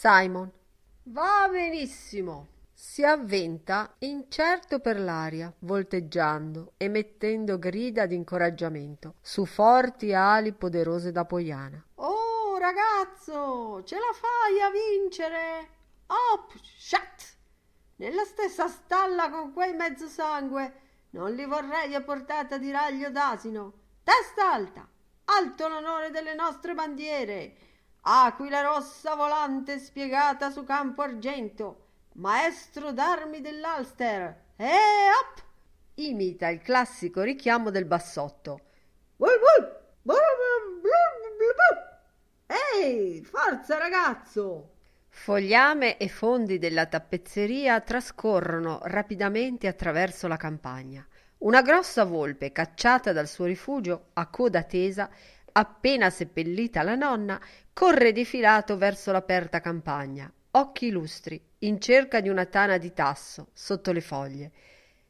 Simon. Va benissimo. Si avventa incerto per l'aria, volteggiando e mettendo grida d'incoraggiamento su forti ali poderose da poiana. Oh, ragazzo, ce la fai a vincere! Hop, shat! Nella stessa stalla con quei mezzo sangue, non li vorrei a portata di raglio d'asino. Testa alta! Alto l'onore delle nostre bandiere! aquila rossa volante spiegata su campo argento, maestro d'armi dell'Ulster. E hop! Imita il classico richiamo del bassotto. Ehi, forza ragazzo! Fogliame e fondi della tappezzeria trascorrono rapidamente attraverso la campagna. Una grossa volpe, cacciata dal suo rifugio a coda tesa, Appena seppellita la nonna, corre difilato verso l'aperta campagna, occhi lustri, in cerca di una tana di tasso, sotto le foglie.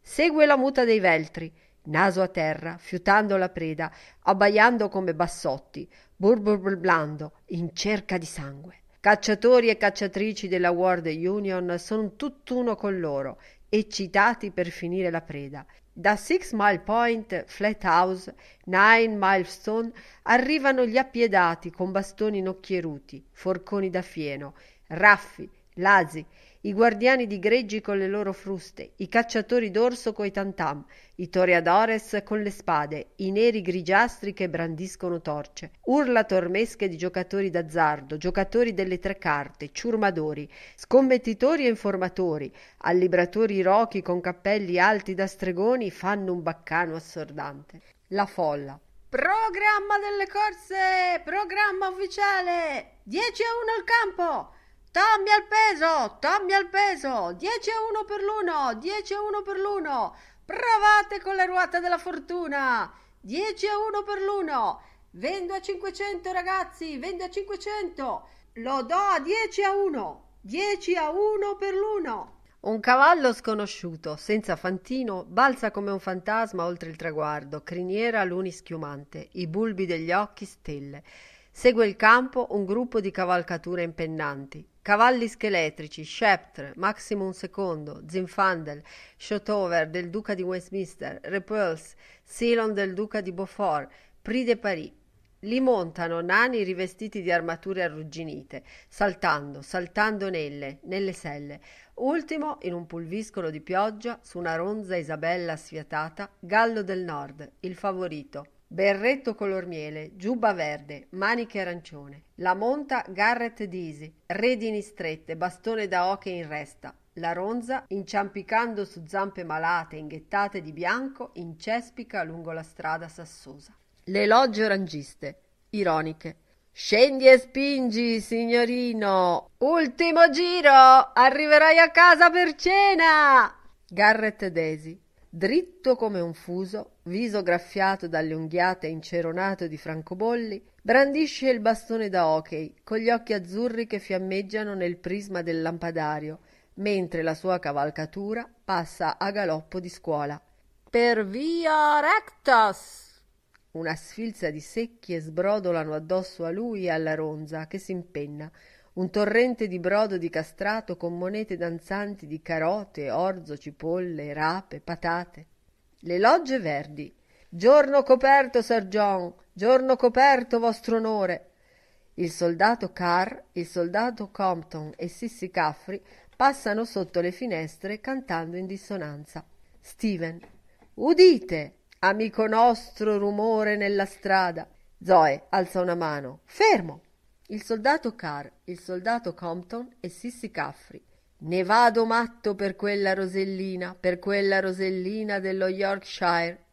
Segue la muta dei veltri, naso a terra, fiutando la preda, abbaiando come bassotti, burburblando, in cerca di sangue. Cacciatori e cacciatrici della World Union sono tutt'uno con loro, eccitati per finire la preda. Da Six Mile Point, Flat House, Nine Milestone arrivano gli appiedati con bastoni nocchieruti, forconi da fieno, raffi, lazi i guardiani di greggi con le loro fruste, i cacciatori d'orso coi tantam, i toreadores con le spade, i neri grigiastri che brandiscono torce, urla tormesche di giocatori d'azzardo, giocatori delle tre carte, ciurmadori, scommettitori e informatori, allibratori rochi con cappelli alti da stregoni fanno un baccano assordante. La folla. Programma delle corse! Programma ufficiale! 10 a 1 al campo! Tommy al peso, Tommy al peso, 10 a 1 per l'uno, 10 a 1 per l'uno, provate con la ruota della fortuna, 10 a 1 per l'uno, vendo a 500 ragazzi, vendo a 500, lo do a 10 a 1, 10 a 1 per l'uno. Un cavallo sconosciuto, senza fantino, balza come un fantasma oltre il traguardo, criniera luni schiumante, i bulbi degli occhi stelle. Segue il campo un gruppo di cavalcature impennanti. Cavalli scheletrici, Sceptre, Maximum II, Zinfandel, Shotover del duca di Westminster, Repulse, Ceylon del duca di Beaufort, Prix de Paris. Li montano nani rivestiti di armature arrugginite, saltando, saltando nelle, nelle selle. Ultimo, in un pulviscolo di pioggia, su una ronza Isabella sfiatata, Gallo del Nord, il favorito berretto color miele, giubba verde, maniche arancione. La monta Garrett Disi, redini strette, bastone da oche in resta. La ronza, inciampicando su zampe malate inghettate di bianco, incespica lungo la strada sassosa. Le logge orangiste, ironiche. Scendi e spingi, signorino. Ultimo giro, arriverai a casa per cena. Garrett Daisy, dritto come un fuso, viso graffiato dalle unghiate e inceronato di francobolli, brandisce il bastone da hockey con gli occhi azzurri che fiammeggiano nel prisma del lampadario, mentre la sua cavalcatura passa a galoppo di scuola. Per via Rectas! Una sfilza di secchie sbrodolano addosso a lui e alla ronza che s'impenna, un torrente di brodo dicastrato con monete danzanti di carote, orzo, cipolle, rape, patate. Le logge verdi. Giorno coperto, Sir John, giorno coperto, vostro onore. Il soldato Carr, il soldato Compton e Sissy Caffrey passano sotto le finestre cantando in dissonanza. Steven. Udite, amico nostro rumore nella strada. Zoe alza una mano. Fermo il soldato Carr, il soldato Compton e Sissi Caffri. Ne vado matto per quella Rosellina, per quella Rosellina dello Yorkshire.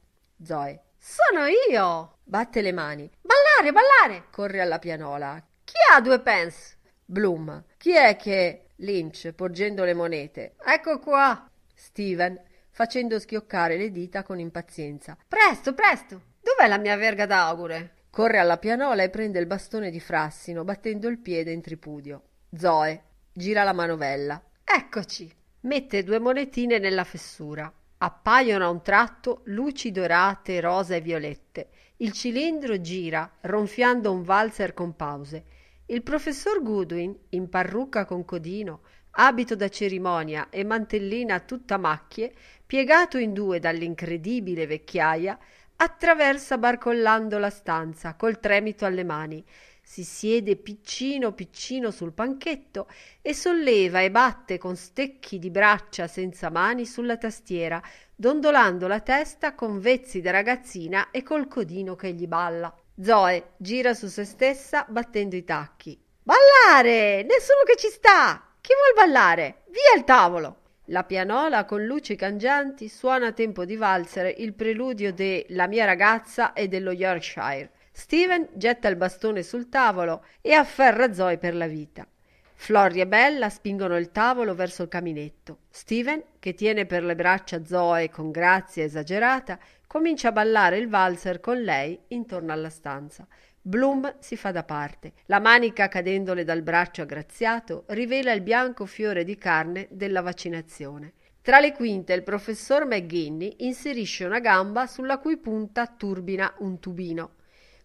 Zoe. Sono io! Batte le mani. Ballare, ballare! Corre alla pianola. Chi ha due pence? Bloom. Chi è che... Lynch, porgendo le monete. Ecco qua! Steven, facendo schioccare le dita con impazienza. Presto, presto! Dov'è la mia verga d'augure? Corre alla pianola e prende il bastone di Frassino, battendo il piede in tripudio. Zoe gira la manovella. Eccoci! Mette due monetine nella fessura. Appaiono a un tratto luci dorate, rosa e violette. Il cilindro gira, ronfiando un valzer con pause. Il professor Goodwin, in parrucca con codino, abito da cerimonia e mantellina tutta macchie, piegato in due dall'incredibile vecchiaia, attraversa barcollando la stanza col tremito alle mani si siede piccino piccino sul panchetto e solleva e batte con stecchi di braccia senza mani sulla tastiera, dondolando la testa con vezzi da ragazzina e col codino che gli balla. Zoe gira su se stessa battendo i tacchi. Ballare! Nessuno che ci sta! Chi vuol ballare? Via il tavolo! La pianola con luci cangianti suona a tempo di valzer il preludio de La mia ragazza e dello Yorkshire. Steven getta il bastone sul tavolo e afferra Zoe per la vita. Florrie e Bella spingono il tavolo verso il caminetto. Steven, che tiene per le braccia Zoe con grazia esagerata, comincia a ballare il valzer con lei intorno alla stanza. Bloom si fa da parte. La manica cadendole dal braccio aggraziato rivela il bianco fiore di carne della vaccinazione. Tra le quinte il professor McGinney inserisce una gamba sulla cui punta turbina un tubino.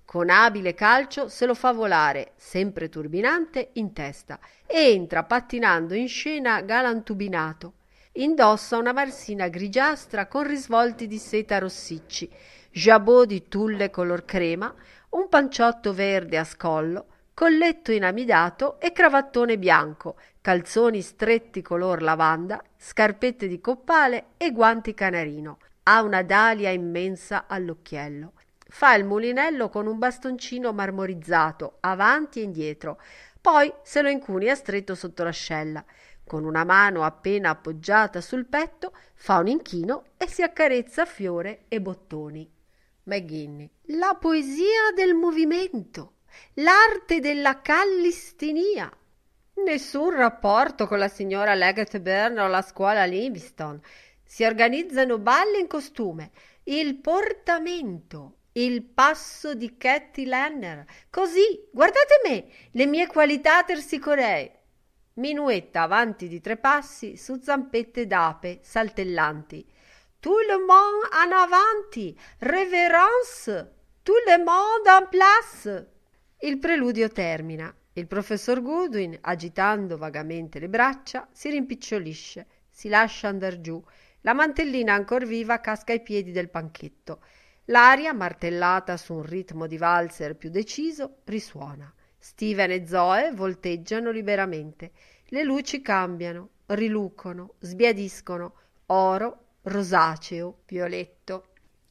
Con abile calcio se lo fa volare, sempre turbinante, in testa e entra pattinando in scena galantubinato. Indossa una marsina grigiastra con risvolti di seta rossicci, jabot di tulle color crema, un panciotto verde a scollo, colletto inamidato e cravattone bianco, calzoni stretti color lavanda, scarpette di coppale e guanti canarino. Ha una dalia immensa all'occhiello. Fa il mulinello con un bastoncino marmorizzato, avanti e indietro, poi se lo incunia stretto sotto l'ascella. Con una mano appena appoggiata sul petto fa un inchino e si accarezza fiore e bottoni. McGuinness. La poesia del movimento, l'arte della callistinia. Nessun rapporto con la signora Leggett Byrne o la scuola Livingston. Si organizzano balli in costume. Il portamento, il passo di Katy Lanner. Così, guardate me, le mie qualità tersicoree. Minuetta avanti di tre passi su zampette d'ape saltellanti Tout le monde en avanti, révérence, tout le monde en place. Il preludio termina. Il professor Goodwin, agitando vagamente le braccia, si rimpicciolisce, si lascia andar giù. La mantellina ancor viva casca ai piedi del panchetto. L'aria, martellata su un ritmo di valzer più deciso, risuona. Steven e Zoe volteggiano liberamente. Le luci cambiano, rilucono, sbiadiscono, oro rosaceo violetto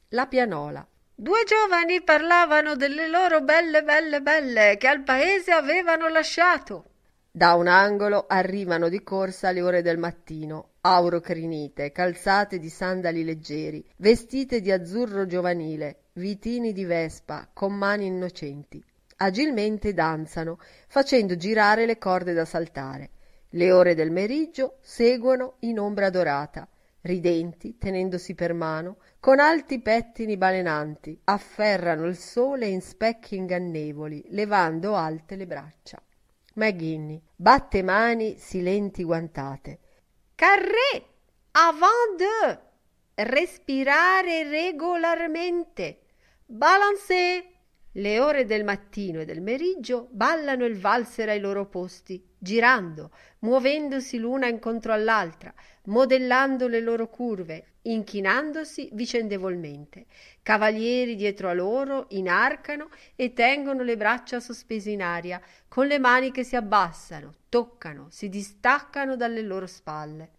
la pianola due giovani parlavano delle loro belle belle belle che al paese avevano lasciato da un angolo arrivano di corsa le ore del mattino aurocrinite calzate di sandali leggeri vestite di azzurro giovanile vitini di vespa con mani innocenti agilmente danzano facendo girare le corde da saltare le ore del meriggio seguono in ombra dorata ridenti tenendosi per mano con alti pettini balenanti afferrano il sole in specchi ingannevoli levando alte le braccia mcguinny batte mani silenti guantate carré avant de respirare regolarmente balancé le ore del mattino e del meriggio ballano il valzer ai loro posti girando, muovendosi l'una incontro all'altra, modellando le loro curve, inchinandosi vicendevolmente. Cavalieri dietro a loro inarcano e tengono le braccia sospese in aria, con le mani che si abbassano, toccano, si distaccano dalle loro spalle.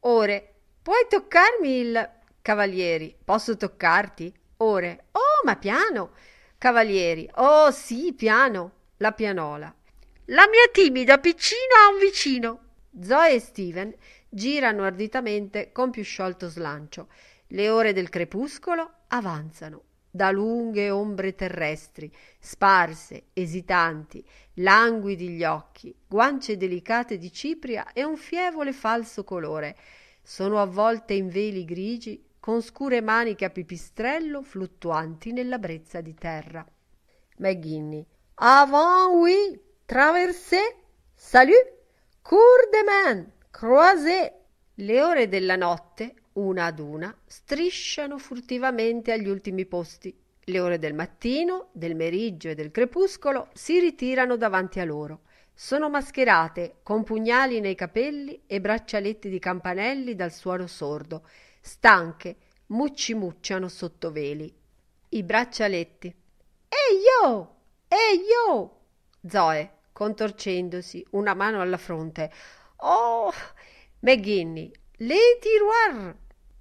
Ore, puoi toccarmi il... Cavalieri, posso toccarti? Ore, oh, ma piano! Cavalieri, oh sì, piano! La pianola, la mia timida piccina ha un vicino. Zoe e Steven girano arditamente con più sciolto slancio. Le ore del crepuscolo avanzano da lunghe ombre terrestri, sparse, esitanti, languidi gli occhi, guance delicate di cipria e un fievole falso colore. Sono avvolte in veli grigi, con scure maniche a pipistrello fluttuanti nella brezza di terra. McGinney. Avant, oui, traverser, salut, cours de main, croiser. Le ore della notte, una ad una, strisciano furtivamente agli ultimi posti. Le ore del mattino, del meriggio e del crepuscolo si ritirano davanti a loro. Sono mascherate, con pugnali nei capelli e braccialetti di campanelli dal suono sordo, stanche, mucci-mucciano sotto veli. I braccialetti. Ehi yo! Ehi yo! Zoe, contorcendosi, una mano alla fronte. Oh, McGinney, le tiroir,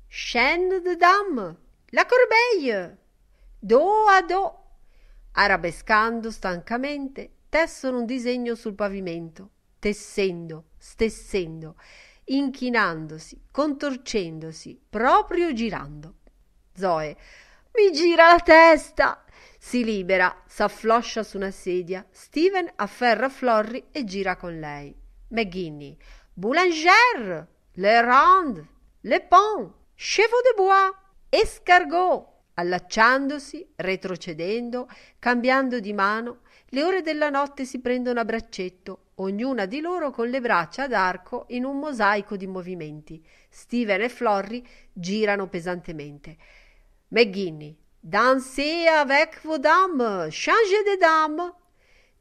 chaîne de dame, la corbeille, do a do. Arabescando stancamente, tessono un disegno sul pavimento, tessendo, stessendo, inchinandosi, contorcendosi, proprio girando. Zoe, mi gira la testa, si libera, s'affloscia su una sedia. Steven afferra Florry e gira con lei. McGinney. Boulanger, Le Ronde, Le Pont, Chevaux de Bois, Escargot. Allacciandosi, retrocedendo, cambiando di mano, le ore della notte si prendono a braccetto, ognuna di loro con le braccia ad arco in un mosaico di movimenti. Steven e Florry girano pesantemente. McGinney, Dansez avec vos dames, changez de dame,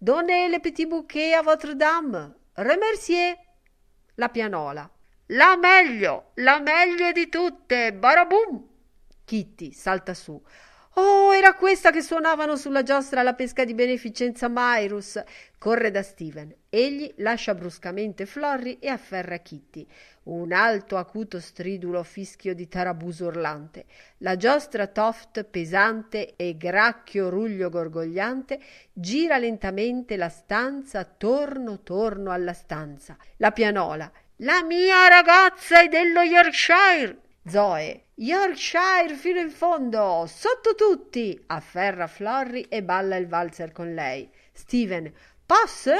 donnez le petit bouquet à votre dame, remerciez. La pianola. La meglio, la meglio di tutte, baraboum! Kitty salta su. Oh, era questa che suonavano sulla giostra alla pesca di beneficenza Myrus. Corre da Steven. Egli lascia bruscamente Florri e afferra Kitty. Un alto, acuto, stridulo fischio di tarabuso urlante. La giostra toft pesante e gracchio ruglio gorgogliante gira lentamente la stanza, torno, torno alla stanza. La pianola. La mia ragazza è dello Yorkshire. Zoe, Yorkshire fino in fondo, sotto tutti, afferra Florry e balla il valzer con lei. Steven, posso?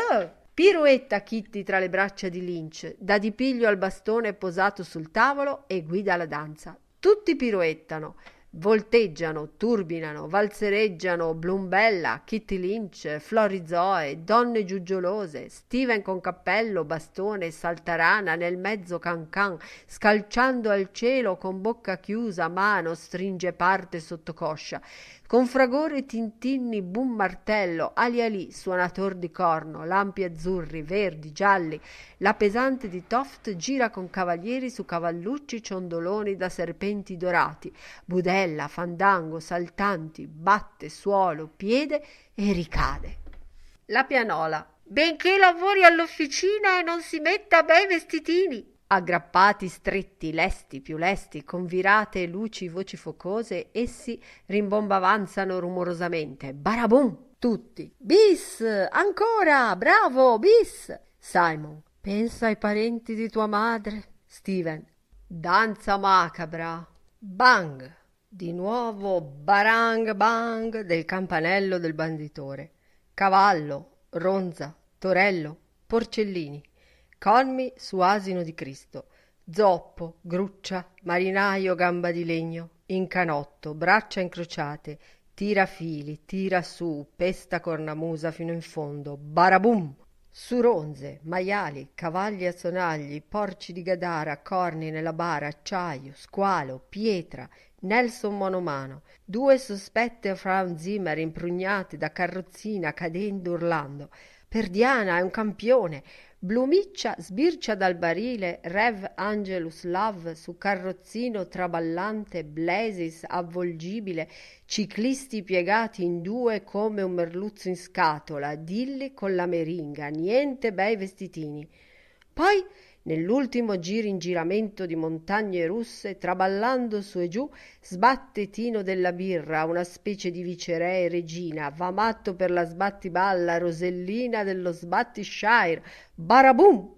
Piruetta Kitty tra le braccia di Lynch, dà di piglio al bastone posato sul tavolo e guida la danza. Tutti piruettano. Volteggiano, turbinano, valzereggiano Blumbella, Kitty Lynch, Florizoe, donne giuggiolose, Steven con cappello, bastone e saltarana nel mezzo cancan, scalciando al cielo con bocca chiusa, mano stringe parte sotto coscia con fragore, tintinni, bum martello, ali ali, suonator di corno, lampi azzurri, verdi, gialli, la pesante di Toft gira con cavalieri su cavallucci ciondoloni da serpenti dorati, budella, fandango, saltanti, batte suolo, piede e ricade. La pianola. Benché lavori all'officina e non si metta bei vestitini, Aggrappati stretti, lesti più lesti, con virate luci voci focose, essi rimbombavanzano rumorosamente. Barabum! Tutti. Bis! Ancora! Bravo! Bis! Simon. Pensa ai parenti di tua madre. Steven. Danza macabra. Bang! Di nuovo barang bang del campanello del banditore. Cavallo, ronza, torello, porcellini colmi su asino di Cristo, zoppo, gruccia, marinaio gamba di legno, in canotto, braccia incrociate, tira fili, tira su, pesta cornamusa fino in fondo, barabum! Su ronze, maiali, cavalli a sonagli, porci di gadara, corni nella bara, acciaio, squalo, pietra, Nelson Monomano, due sospette Frau Zimmer impugnate da carrozzina cadendo urlando. Perdiana è un campione, Blumiccia sbircia dal barile Rev Angelus Love su carrozzino traballante, blesis avvolgibile, ciclisti piegati in due come un merluzzo in scatola, dilli con la meringa, niente bei vestitini. Poi Nell'ultimo giro in giramento di montagne russe, traballando su e giù, sbatte Tino della Birra, una specie di viceré e regina, va matto per la sbattiballa, Rosellina dello sbattishire, barabum!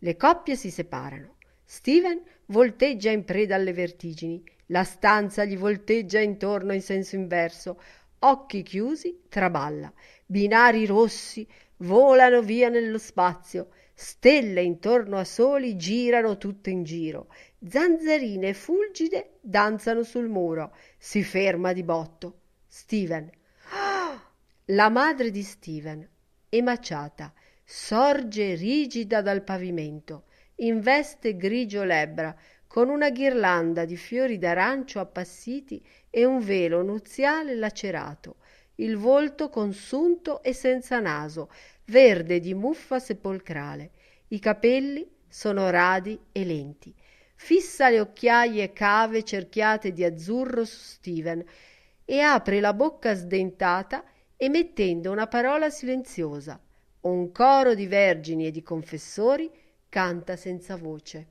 Le coppie si separano. Steven volteggia in preda alle vertigini, la stanza gli volteggia intorno in senso inverso, occhi chiusi, traballa, binari rossi volano via nello spazio, Stelle intorno a soli girano tutto in giro, zanzarine fulgide danzano sul muro. Si ferma di botto. Steven. Oh! La madre di Steven, emaciata, sorge rigida dal pavimento, in veste grigio lebbra, con una ghirlanda di fiori d'arancio appassiti e un velo nuziale lacerato, il volto consunto e senza naso, verde di muffa sepolcrale. I capelli sono radi e lenti. Fissa le occhiaie cave cerchiate di azzurro su Steven e apre la bocca sdentata emettendo una parola silenziosa. Un coro di vergini e di confessori canta senza voce.